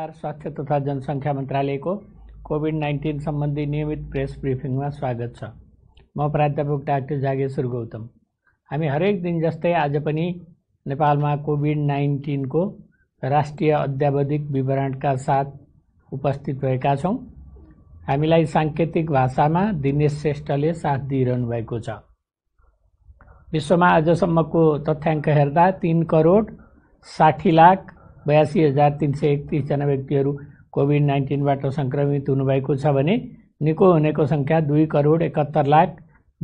स्वास्थ्य तथा जनसङ्ख्या मन्त्रालयको कोभिड नाइन्टिन सम्बन्धी नियमित प्रेस ब्रिफिङमा स्वागत छ म प्राध्यापक डाक्टर जागेश्वर गौतम हामी हरेक दिन जस्तै आज पनि नेपालमा कोभिड नाइन्टिनको राष्ट्रिय अध्यावधिक विवरणका साथ उपस्थित भएका छौँ हामीलाई साङ्केतिक भाषामा दिनेश श्रेष्ठले साथ दिइरहनु भएको छ विश्वमा आजसम्मको तथ्याङ्क हेर्दा तिन करोड साठी लाख बयासी हजार तिन सय एकतिसजना व्यक्तिहरू कोभिड नाइन्टिनबाट सङ्क्रमित हुनुभएको छ भने निको हुनेको सङ्ख्या दुई करोड एकात्तर लाख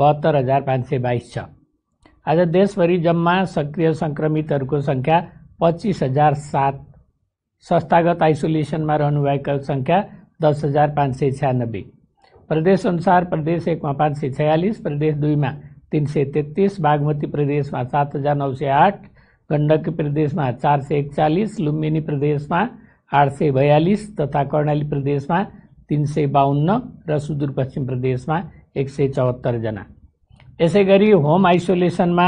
बहत्तर हजार पाँच सय बाइस छ आज देशभरि जम्मा सक्रिय सङ्क्रमितहरूको सङ्ख्या पच्चिस हजार सात संस्थागत आइसोलेसनमा रहनुभएका सङ्ख्या दस हजार पाँच सय छ्यानब्बे प्रदेशअनुसार प्रदेश एकमा पाँच सय छयालिस प्रदेश दुईमा तिन सय तेत्तिस बागमती प्रदेशमा सात हजार नौ सय आठ गण्डकी प्रदेशमा चार सय एकचालिस लुम्बिनी प्रदेशमा आठ सय बयालिस तथा कर्णाली प्रदेशमा तिन सय बाहन्न र सुदूरपश्चिम प्रदेशमा एक सय चौहत्तरजना यसै गरी होम आइसोलेसनमा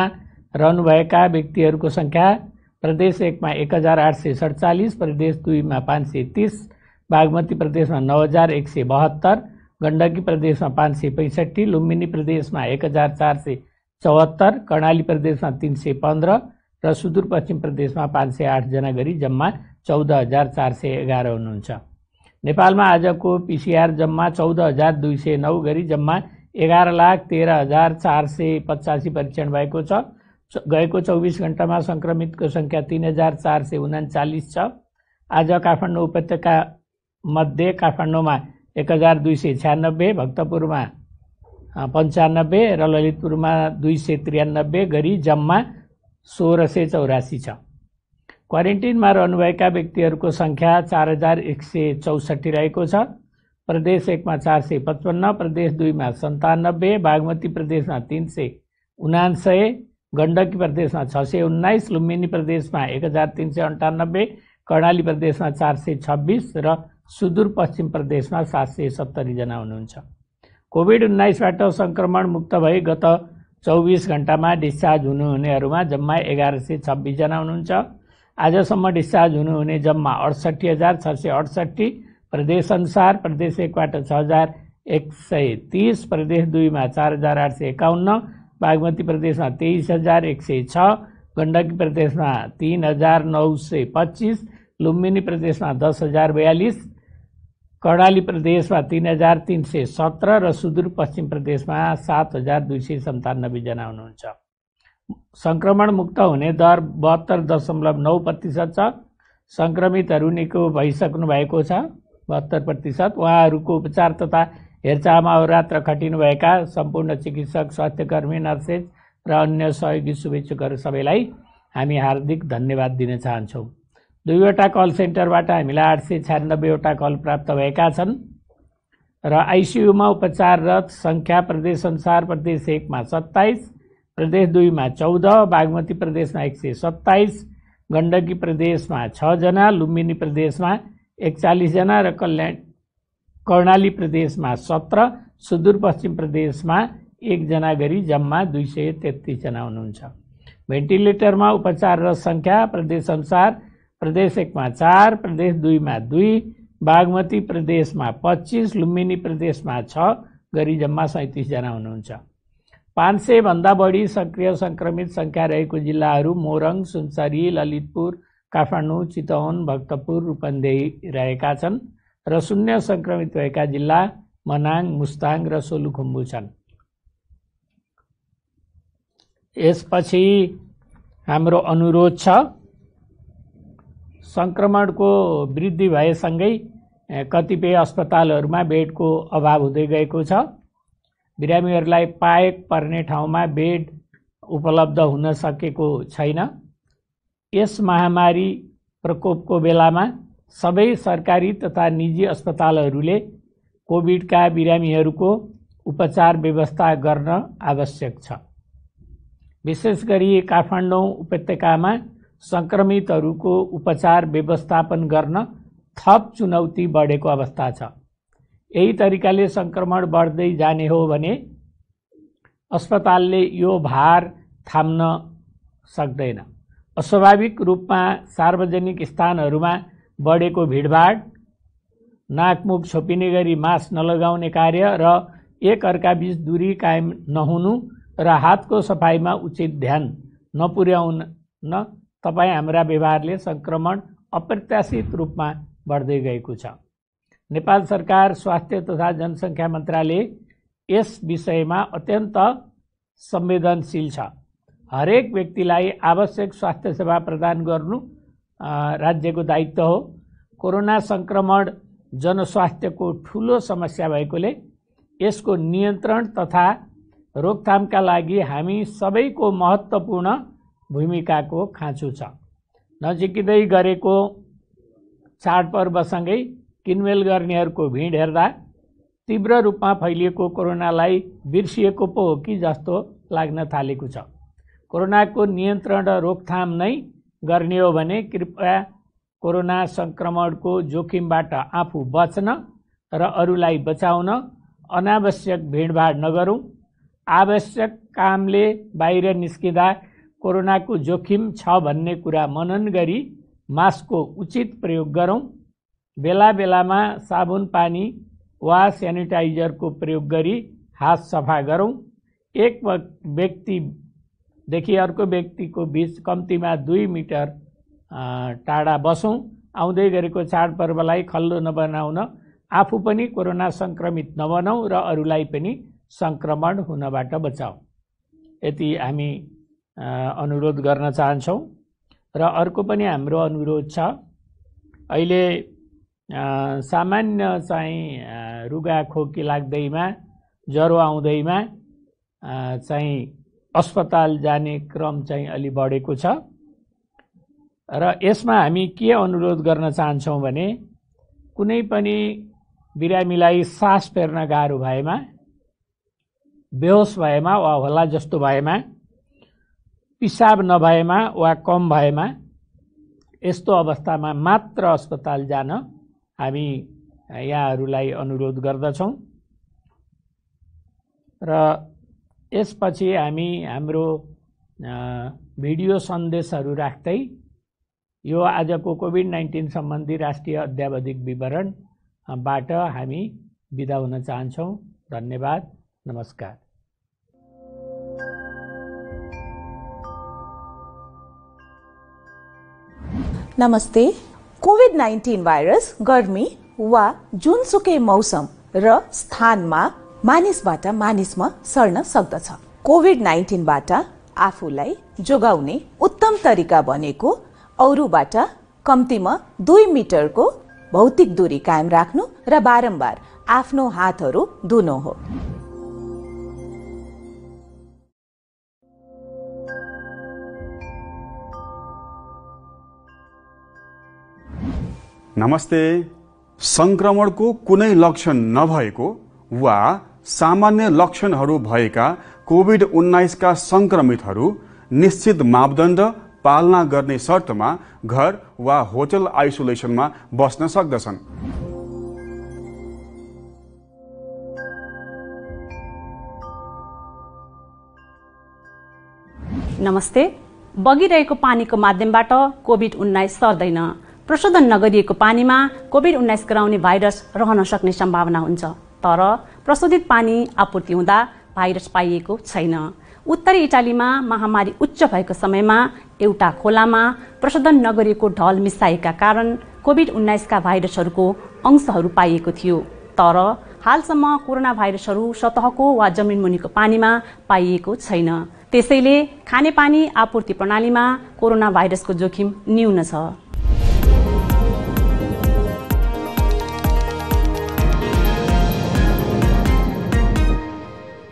रहनुभएका व्यक्तिहरूको सङ्ख्या प्रदेश एकमा एक हजार आठ सय सडचालिस प्रदेश दुईमा पाँच सय तिस बागमती प्रदेशमा नौ हजार एक सय बहत्तर गण्डकी प्रदेशमा पाँच सय पैँसठी लुम्बिनी प्रदेशमा एक हजार चार सय चौहत्तर कर्णाली प्रदेशमा तिन सय पन्ध्र र सुदूरपश्चिम प्रदेशमा पाँच सय आठजना गरी जम्मा चौध हजार चार सय एघार हुनुहुन्छ नेपालमा आजको पिसिआर जम्मा चौध हजार दुई सय नौ गरी जम्मा एघार लाख तेह्र हजार चार सय पचासी परीक्षण भएको छ गएको चौबिस घन्टामा सङ्क्रमितको सङ्ख्या तिन हजार चार सय उनाचालिस छ आज काठमाडौँ उपत्यका मध्ये काठमाडौँमा एक हजार दुई सय छ्यानब्बे भक्तपुरमा पन्चानब्बे र ललितपुरमा दुई सय त्रियानब्बे गरी जम्मा सोह्र सय चौरासी छ क्वारेन्टिनमा रहनुभएका व्यक्तिहरूको सङ्ख्या चार हजार एक सय चौसठी रहेको छ प्रदेश एकमा चार सय पचपन्न प्रदेश दुईमा सन्तानब्बे बागमती प्रदेशमा तिन सय उनान्सय गण्डकी प्रदेशमा छ सय उन्नाइस लुम्बिनी प्रदेशमा एक हजार तिन सय अन्ठानब्बे कर्णाली प्रदेशमा चार सय छब्बिस र सुदूरपश्चिम प्रदेशमा सात सय सत्तरीजना हुनुहुन्छ कोभिड उन्नाइसबाट सङ्क्रमण मुक्त भए गत चौबिस घन्टामा डिस्चार्ज हुनुहुनेहरूमा जम्मा एघार सय छब्बिसजना हुनुहुन्छ आजसम्म डिस्चार्ज हुनुहुने जम्मा अडसट्ठी हजार छ सय अडसट्ठी प्रदेशअनुसार प्रदेश एकबाट छ हजार एक सय तिस प्रदेश दुईमा चार हजार आठ सय एकाउन्न बागमती प्रदेशमा तेइस हजार एक सय छ गण्डकी प्रदेशमा तिन हजार नौ सय पच्चिस लुम्बिनी प्रदेशमा दस हजार बयालिस कर्णाली प्रदेशमा तिन हजार तिन सय सत्र र सुदूरपश्चिम प्रदेशमा सात हजार दुई सय सन्तानब्बेजना हुनुहुन्छ सङ्क्रमण मुक्त हुने दर बहत्तर दशमलव नौ प्रतिशत छ सङ्क्रमितहरू निको भइसक्नु भएको छ बहत्तर प्रतिशत उहाँहरूको उपचार तथा हेरचाहमा अवरात्र खटिनुभएका सम्पूर्ण चिकित्सक स्वास्थ्यकर्मी नर्सेस र अन्य सहयोगी शुभेच्छुकहरू सबैलाई हामी हार्दिक धन्यवाद दिन चाहन्छौँ दुईवटा कल सेन्टरबाट हामीलाई आठ सय छ्यानब्बेवटा कल प्राप्त भएका छन् र आइसियुमा उपचाररत सङ्ख्या प्रदेश अनुसार प्रदेश एकमा सत्ताइस प्रदेश दुईमा चौध बागमती प्रदेशमा एक सय सत्ताइस गण्डकी प्रदेशमा छजना लुम्बिनी प्रदेशमा एकचालिसजना र कल्याण कर्णाली प्रदेशमा सत्र सुदूरपश्चिम प्रदेशमा एकजना गरी जम्मा दुई सय तेत्तिसजना हुनुहुन्छ भेन्टिलेटरमा उपचाररत सङ्ख्या प्रदेशअनुसार प्रदेश एकमा चार प्रदेश दुईमा दुई बागमती प्रदेशमा लुम्बिनी लुम्बिनी प्रदेशमा छ जम्मा સૈँतिस जना हुनुहुन्छ पाँच सयभन्दा बढी सक्रिय सङ्क्रमित सङ्ख्या रहेको जिल्लाहरू मोरङ सुनसरी ललितपुर काठमाडौँ चितवन भक्तपुर रूपन्देही रहेका छन् र शून्य सङ्क्रमित भएका जिल्ला मनाङ मुस्ताङ र सोलुखुम्बु छन् यसपछि हाम्रो अनुरोध छ सङ्क्रमणको वृद्धि भएसँगै कतिपय अस्पतालहरूमा बेडको अभाव हुँदै गएको छ बिरामीहरूलाई पाएक पर्ने ठाउँमा बेड उपलब्ध हुन सकेको छैन यस महामारी प्रकोपको बेलामा सबै सरकारी तथा निजी अस्पतालहरूले कोभिडका बिरामीहरूको उपचार व्यवस्था गर्न आवश्यक छ विशेष गरी काठमाडौँ उपत्यकामा सङ्क्रमितहरूको उपचार व्यवस्थापन गर्न थप चुनौती बढेको अवस्था छ यही तरिकाले सङ्क्रमण बढ्दै जाने हो भने अस्पतालले यो भार थाम्न सक्दैन अस्वाभाविक रूपमा सार्वजनिक स्थानहरूमा बढेको भिडभाड नाकमुख छोपिने गरी मास्क नलगाउने कार्य र एक अर्काबीच दूरी कायम नहुनु र हातको सफाइमा उचित ध्यान नपुर्याउन तपाईँ हाम्रा व्यवहारले सङ्क्रमण अप्रत्याशित रूपमा बढ्दै गएको छ नेपाल सरकार स्वास्थ्य तथा जनसङ्ख्या मन्त्रालय यस विषयमा अत्यन्त संवेदनशील छ हरेक व्यक्तिलाई आवश्यक स्वास्थ्य सेवा प्रदान गर्नु राज्यको दायित्व हो कोरोना सङ्क्रमण जनस्वास्थ्यको ठुलो समस्या भएकोले यसको नियन्त्रण तथा रोकथामका लागि हामी सबैको महत्त्वपूर्ण भूमिकाको खाँचो छ नजिकै गरेको चाडपर्वसँगै किनमेल गर्नेहरूको भिड हेर्दा तीव्र रूपमा फैलिएको कोरोनालाई बिर्सिएको पो हो कि जस्तो लाग्न थालेको छ कोरोनाको नियन्त्रण र रोकथाम नै गर्ने हो भने कृपया कोरोना सङ्क्रमणको जोखिमबाट आफू बच्न र अरूलाई बचाउन अनावश्यक भिडभाड नगरौँ आवश्यक कामले बाहिर निस्किँदा कोरोनाको जोखिम छ भन्ने कुरा मनन गरी मास्कको उचित प्रयोग गरौँ बेला बेलामा साबुन पानी वा सेनिटाइजरको प्रयोग गरी हात सफा गरौँ एक व्यक्तिदेखि अर्को व्यक्तिको बिच कम्तीमा दुई मिटर टाढा बसौँ आउँदै गरेको चाडपर्वलाई खल्लो नबनाउन आफू पनि कोरोना सङ्क्रमित नबनाउँ र अरूलाई पनि सङ्क्रमण हुनबाट बचाऊ यति हामी अनुरोध गर्न चाहन्छौँ र अर्को पनि हाम्रो अनुरोध छ अहिले सामान्य चाहिँ रुगा खोकी लाग्दैमा ज्वरो आउँदैमा चाहिँ अस्पताल जाने क्रम चाहिँ अलि बढेको छ र यसमा हामी के अनुरोध गर्न चाहन्छौँ भने कुनै पनि बिरामीलाई सास फेर्न गाह्रो भएमा बेहोस भएमा वा होला जस्तो भएमा पिसाब नभएमा वा कम भएमा यस्तो अवस्थामा मात्र अस्पताल जान हामी यहाँहरूलाई अनुरोध गर्दछौँ र यसपछि हामी हाम्रो भिडियो सन्देशहरू राख्दै यो आजको कोभिड नाइन्टिन सम्बन्धी राष्ट्रिय अध्यावधिक विवरणबाट हामी बिदा हुन चाहन्छौँ धन्यवाद नमस्कार नमस्ते कोभिड नाइन्टिन भाइरस गर्मी वा जुनसुकै मौसम र स्थानमा मानिसबाट मानिसमा सर्न सक्दछ कोभिड नाइन्टिनबाट आफूलाई जोगाउने उत्तम तरिका भनेको अरूबाट कम्तीमा दुई मिटरको भौतिक दूरी कायम राख्नु र बारम्बार आफ्नो हातहरू धुनु हो नमस्ते संक्रमणको कुनै लक्षण नभएको वा सामान्य लक्षणहरू भएका कोभिड उन्नाइसका सङ्क्रमितहरू निश्चित मापदण्ड पालना गर्ने शर्तमा घर वा होटल आइसोलेसनमा बस्न सक्दछन् नमस्ते बगिरहेको पानीको माध्यमबाट कोभिड उन्नाइस सर्दैन प्रशोधन नगरिएको पानीमा कोभिड उन्नाइस गराउने भाइरस रहन सक्ने सम्भावना हुन्छ तर प्रशोधित पानी आपूर्ति हुँदा भाइरस पाइएको छैन उत्तरी इटालीमा महामारी उच्च भएको समयमा एउटा खोलामा प्रशोधन नगरिएको ढल मिसाएका कारण कोभिड उन्नाइसका भाइरसहरूको अंशहरू पाइएको थियो तर हालसम्म कोरोना भाइरसहरू सतहको वा जमिन मुनिको पानीमा पाइएको छैन त्यसैले खानेपानी आपूर्ति प्रणालीमा कोरोना भाइरसको जोखिम न्यून छ